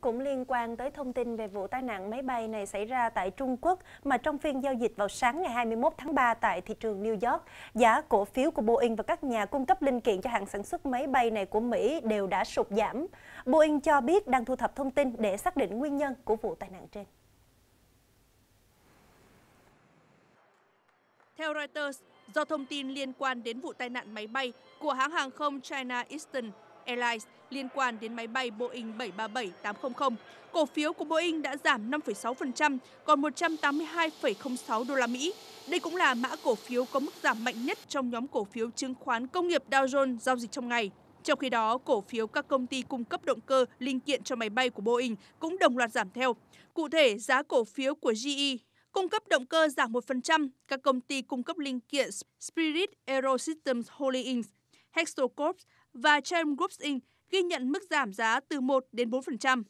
Cũng liên quan tới thông tin về vụ tai nạn máy bay này xảy ra tại Trung Quốc mà trong phiên giao dịch vào sáng ngày 21 tháng 3 tại thị trường New York, giá cổ phiếu của Boeing và các nhà cung cấp linh kiện cho hãng sản xuất máy bay này của Mỹ đều đã sụt giảm. Boeing cho biết đang thu thập thông tin để xác định nguyên nhân của vụ tai nạn trên. Theo Reuters, do thông tin liên quan đến vụ tai nạn máy bay của hãng hàng không China Eastern Airlines liên quan đến máy bay Boeing 737-800. Cổ phiếu của Boeing đã giảm 5,6%, còn 182,06 đô la Mỹ. Đây cũng là mã cổ phiếu có mức giảm mạnh nhất trong nhóm cổ phiếu chứng khoán công nghiệp Dow Jones giao dịch trong ngày. Trong khi đó, cổ phiếu các công ty cung cấp động cơ, linh kiện cho máy bay của Boeing cũng đồng loạt giảm theo. Cụ thể, giá cổ phiếu của GE cung cấp động cơ giảm 1%, các công ty cung cấp linh kiện Spirit Aerosystems Holdings Hexo Corp và Chem Groups Inc. ghi nhận mức giảm giá từ 1 đến 4%.